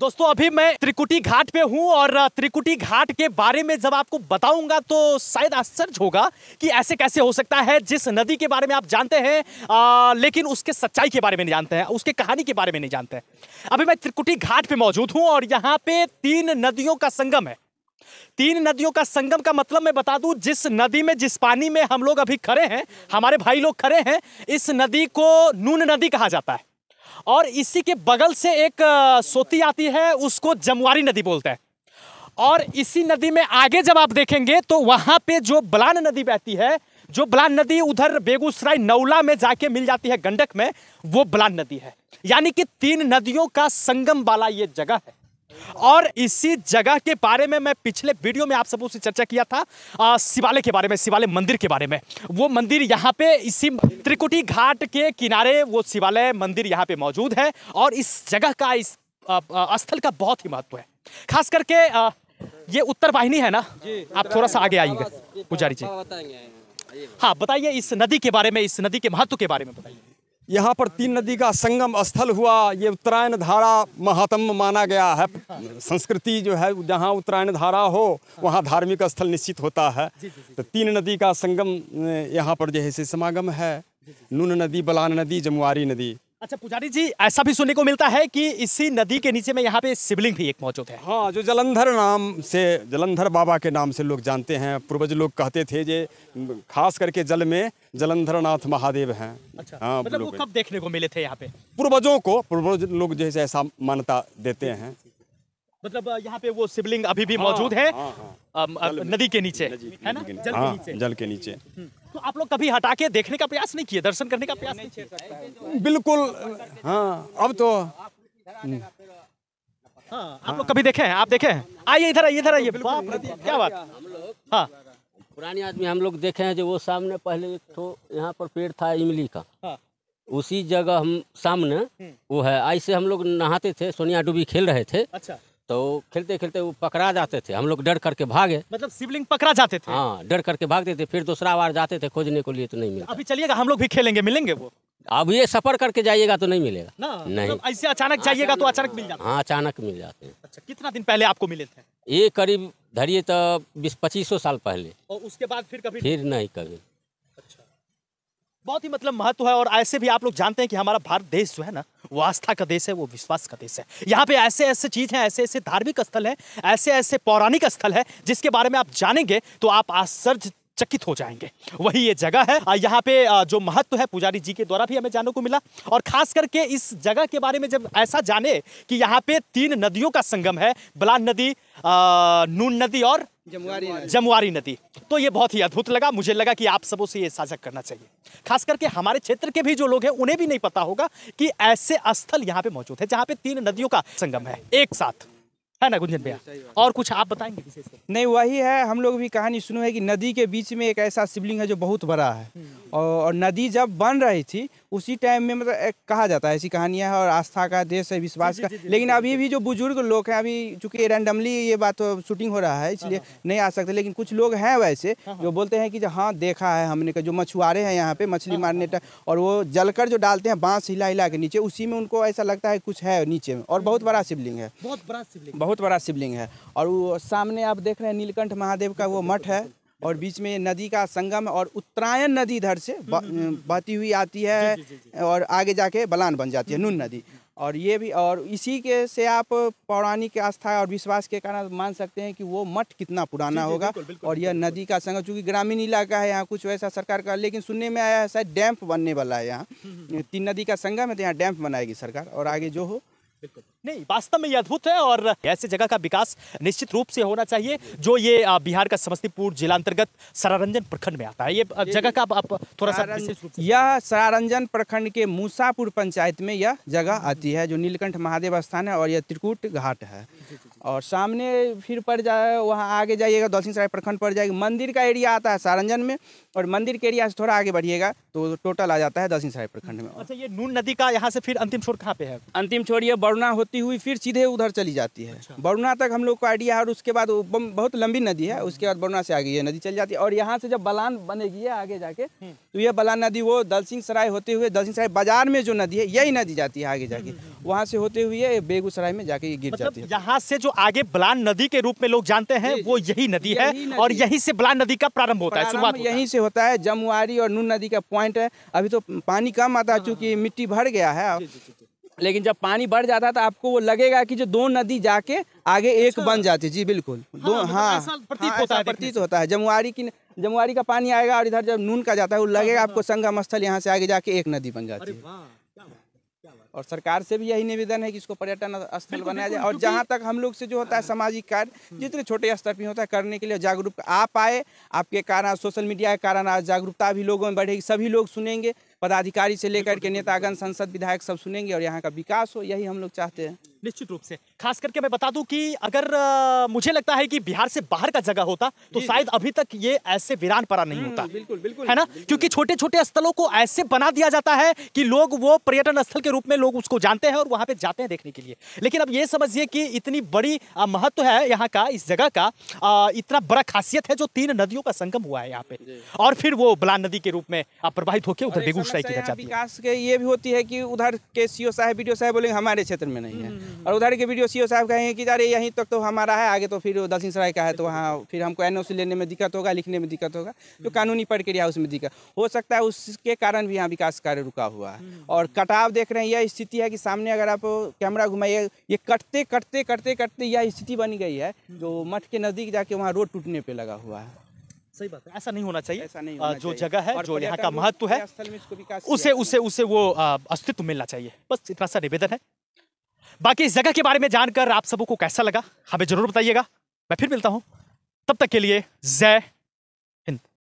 दोस्तों अभी मैं त्रिकुटी घाट पे हूँ और त्रिकुटी घाट के बारे में जब आपको बताऊंगा तो शायद आश्चर्य होगा कि ऐसे कैसे हो सकता है जिस नदी के बारे में आप जानते हैं आ, लेकिन उसके सच्चाई के बारे में नहीं जानते हैं उसके कहानी के बारे में नहीं जानते हैं अभी मैं त्रिकुटी घाट पे मौजूद हूँ और यहाँ पे तीन नदियों का संगम है तीन नदियों का संगम का मतलब मैं बता दूं जिस नदी में जिस पानी में हम लोग अभी खड़े हैं हमारे भाई लोग खड़े हैं इस नदी को नून नदी कहा जाता है और इसी के बगल से एक सोती आती है उसको जमुआरी नदी बोलते हैं और इसी नदी में आगे जब आप देखेंगे तो वहाँ पे जो बलान नदी बहती है जो बलान नदी उधर बेगूसराय नौला में जाके मिल जाती है गंडक में वो बलान नदी है यानी कि तीन नदियों का संगम वाला ये जगह है और इसी जगह के बारे में मैं पिछले वीडियो में आप सब उससे चर्चा किया था शिवालय के बारे में शिवालय मंदिर के बारे में वो मंदिर यहाँ पे इसी त्रिकुटी घाट के किनारे वो शिवालय मंदिर यहाँ पे मौजूद है और इस जगह का इस स्थल का बहुत ही महत्व है खास करके आ, ये उत्तर वाहिनी है ना आप थोड़ा सा आगे आइएगा पुजारी जी हाँ बताइए इस नदी के बारे में इस नदी के महत्व के बारे में बताइए यहाँ पर तीन नदी का संगम स्थल हुआ ये उत्तरायण धारा महात्म माना गया है संस्कृति जो है जहाँ उत्तरायण धारा हो वहाँ धार्मिक स्थल निश्चित होता है तो तीन नदी का संगम यहाँ पर जो है समागम है नून नदी बलान नदी जमुआरी नदी अच्छा पुजारी जी ऐसा भी सुनने को मिलता है कि इसी नदी के नीचे में यहाँ पे शिवलिंग भी एक मौजूद है हाँ जो जलंधर नाम से जलंधर बाबा के नाम से लोग जानते हैं पूर्वज लोग कहते थे जे खास करके जल में जलंधर नाथ महादेव हैं अच्छा आ, हाँ, मतलब वो कब देखने को मिले थे यहाँ पे पूर्वजों को पूर्वज लोग जो है ऐसा मान्यता देते हैं मतलब यहाँ पे वो शिवलिंग अभी भी हाँ, मौजूद है हाँ, नदी के नीचे है ना के नीचे जल के नीचे हम्म। तो आप लोग कभी हटा के देखने का प्रयास नहीं किए दर्शन करने का प्रयास नहीं किए बिल्कुल हाँ अब तो हम्म। हाँ आप लोग कभी देखे हैं आप देखे हैं आइए इधर आइए इधर आइए क्या बात हम लोग हाँ पुरानी आदमी हम लोग देखे हैं जो वो सामने पहले एक तो यहाँ पर पेड़ था इमली का हाँ। उसी जगह हम सामने हम्म। वो है ऐसे हम लोग नहाते थे सोनिया डूबी खेल रहे थे अच्छा तो खेलते खेलते वो पकड़ा जाते थे हम लोग डर करके भागे मतलब सिबलिंग पकड़ा जाते थे हाँ डर करके भागते थे फिर दूसरा बार जाते थे खोजने को लिए तो नहीं मिला अभी चलिएगा हम लोग भी खेलेंगे मिलेंगे वो अब ये सफर करके जाइएगा तो नहीं मिलेगा ना नहीं तो ऐसे अचानक जाइएगा तो अचानक मिल जाता हाँ अचानक मिल जाते हैं अच्छा कितना दिन पहले आपको मिले थे ये करीब धरिए तो बीस पच्चीसों साल पहले और उसके बाद फिर कभी फिर नहीं कभी बहुत ही मतलब महत्व है और ऐसे भी आप लोग जानते हैं कि हमारा भारत देश जो है ना वो आस्था का देश है वो विश्वास का देश है यहाँ पे ऐसे ऐसे चीज़ हैं ऐसे ऐसे धार्मिक स्थल हैं ऐसे ऐसे पौराणिक स्थल है जिसके बारे में आप जानेंगे तो आप आश्चर्य चकित हो जाएंगे वही ये जगह है यहाँ पे जो महत्व है पुजारी जी के द्वारा भी हमें जानने को मिला और खास करके इस जगह के बारे में जब ऐसा जाने कि यहाँ पे तीन नदियों का संगम है बलान नदी नून नदी और जमुआरी नदी जमुआरी नदी तो ये बहुत ही अद्भुत लगा मुझे लगा कि आप सबों से ये साझा करना चाहिए खास करके हमारे क्षेत्र के भी जो लोग हैं उन्हें भी नहीं पता होगा कि ऐसे स्थल यहाँ पे मौजूद है जहाँ पे तीन नदियों का संगम है एक साथ है ना गुंजन भैया और कुछ आप बताएंगे नहीं वही है हम लोग भी कहानी सुनो है कि नदी के बीच में एक ऐसा शिवलिंग है जो बहुत बड़ा है हम्म। और नदी जब बन रही थी उसी टाइम में मतलब कहा जाता है ऐसी कहानियाँ है और आस्था का देश है विश्वास का लेकिन अभी भी जो बुजुर्ग लोग हैं अभी चूंकि रैंडमली ये बात शूटिंग हो रहा है इसलिए हाँ, हाँ, हाँ। नहीं आ सकते लेकिन कुछ लोग हैं वैसे जो बोलते हैं कि हाँ देखा है हमने का जो मछुआरे हैं यहाँ पे मछली मारने टाइम और वो जलकर जो डालते हैं बांस हिला हिला के नीचे उसी में उनको ऐसा लगता है कुछ है नीचे में और बहुत हम्म। बड़ा शिवलिंग है बहुत बड़ा शिवलिंग बहुत बड़ा शिवलिंग है और वो सामने आप देख रहे हैं नीलकंठ महादेव का वो मठ है और बीच में नदी का संगम और उत्तरायण नदी इधर से हम्म, हम्म, हम्म। बहती हुई आती है जी, जी, जी, और आगे जाके बलान बन जाती है नून नदी और ये भी और इसी के से आप पौराणिक आस्था और विश्वास के कारण मान सकते हैं कि वो मठ कितना पुराना होगा बिल्कुल, बिल्कुल, और यह नदी का संगम चूँकि ग्रामीण इलाका है यहाँ कुछ वैसा सरकार का लेकिन सुनने में आया है शायद डैम्प बनने वाला है यहाँ तीन नदी का संगम है तो यहाँ डैम्प बनाएगी सरकार और आगे जो हो बिल्कुल नहीं वास्तव में ये अद्भुत है और ऐसे जगह का विकास निश्चित रूप से होना चाहिए जो ये बिहार का समस्तीपुर जिला अंतर्गत सरारंजन प्रखंड में आता है ये जगह का आप थोड़ा सा यह सरारंजन प्रखंड के मूसापुर पंचायत में यह जगह आती है जो नीलकंठ महादेव स्थान है और यह त्रिकुट घाट है और सामने फिर पड़ जाए वहाँ आगे जाइएगा दौलसिंह सराय प्रखंड पड़ जाएगा मंदिर का एरिया आता है सारंजन में और मंदिर के एरिया से थोड़ा आगे बढ़िएगा तो टोटल आ जाता है दौलसिंह सराय प्रखंड में अच्छा ये नून नदी का यहाँ से फिर अंतिम छोर कहाँ पे है अंतिम छोर ये बरुणा होता होती हुई फिर सीधे उधर चली जाती है अच्छा। बरुणा तक हम लोग को आइडिया है और उसके बाद बहुत लंबी नदी है उसके बाद बरुणा से आगे ये नदी चली जाती है और यहाँ से जब बलान बनेगी है आगे जाके हम्म। तो ये बलान नदी वो दलसिंह सराय होते हुए दलसिंह सराय बाजार में जो नदी है यही नदी जाती है आगे हम्म, जाके हम्म, वहाँ से होते हुए बेगूसराय में जाके गिर मतलब जाती है यहाँ से जो आगे बलान नदी के रूप में लोग जानते हैं वो यही नदी है और यही से बलान नदी का प्रारंभ होता है शुरुआत यही से होता है जमुआरी और नून नदी का पॉइंट है अभी तो पानी कम आता है हाँ, हाँ, चूंकि हाँ। मिट्टी भर गया है लेकिन जब पानी बढ़ जाता तो आपको वो लगेगा कि जो दो नदी जाके आगे एक अच्छा। बन जाती जी बिल्कुल हाँ, दो मतलब हाँ प्रतीत हाँ, होता है प्रतीत होता है जमुआरी की जमुआरी का पानी आएगा और इधर जब नून का जाता है वो हाँ, लगेगा हाँ, आपको हाँ। संगम स्थल यहाँ से आगे जाके एक नदी बन जाती है और सरकार से भी यही निवेदन है कि इसको पर्यटन स्थल बनाया जाए और जहाँ तक हम लोग से जो होता है सामाजिक कार्य हम्म। जितने छोटे स्तर पर होता है करने के लिए जागरूक आप आए आपके कारण सोशल मीडिया के कारण जागरूकता भी लोगों में बढ़ेगी सभी लोग सुनेंगे पदाधिकारी से लेकर के नेतागण संसद विधायक सब सुनेंगे और यहाँ का विकास हो यही हम लोग चाहते हैं निश्चित रूप से खास करके मैं बता दूं कि अगर आ, मुझे लगता है कि बिहार से बाहर का जगह होता तो शायद अभी तक ये ऐसे वीरान परा नहीं हम्म, होता बिल्कुल बिल्कुल है ना बिल्कुल, क्योंकि छोटे छोटे स्थलों को ऐसे बना दिया जाता है कि लोग वो पर्यटन स्थल के रूप में लोग उसको जानते हैं और वहाँ पे जाते हैं देखने के लिए लेकिन अब ये समझिए कि इतनी बड़ी महत्व है यहाँ का इस जगह का इतना बड़ा खासियत है जो तीन नदियों का संगम हुआ है यहाँ पे और फिर वो बलान नदी के रूप में प्रवाहित होकर उधर बेगूसराय की जाती है विकास के ये भी होती है कि उधर के सीओ साहब बी साहब बोले हमारे क्षेत्र में नहीं है हम्म, और उधर के वीडियो सी e साहब कहेंगे कि अरे यहीं तक तो हमारा है आगे तो फिर दलसिंह सराय का है तो वहाँ फिर हमको एन लेने में दिक्कत होगा लिखने में दिक्कत होगा जो कानूनी प्रक्रिया उसमें दिक्कत हो सकता है उसके कारण भी यहाँ विकास कार्य रुका हुआ है हम्म। और कटाव देख रहे हैं यह स्थिति है कि सामने अगर आप कैमरा घुमाइए ये कटते कटते कटते कटते यह स्थिति बन गई है हम्म। जो मठ के नज़दीक जाके वहाँ रोड टूटने पर लगा हुआ है सही बात है ऐसा नहीं होना चाहिए ऐसा नहीं होना जो जगह है जो यहाँ का महत्व है उसे उसे उसे वो अस्तित्व मिलना चाहिए बस इतना सा निवेदन है बाकी इस जगह के बारे में जानकर आप सबको कैसा लगा हमें ज़रूर बताइएगा मैं फिर मिलता हूँ तब तक के लिए जय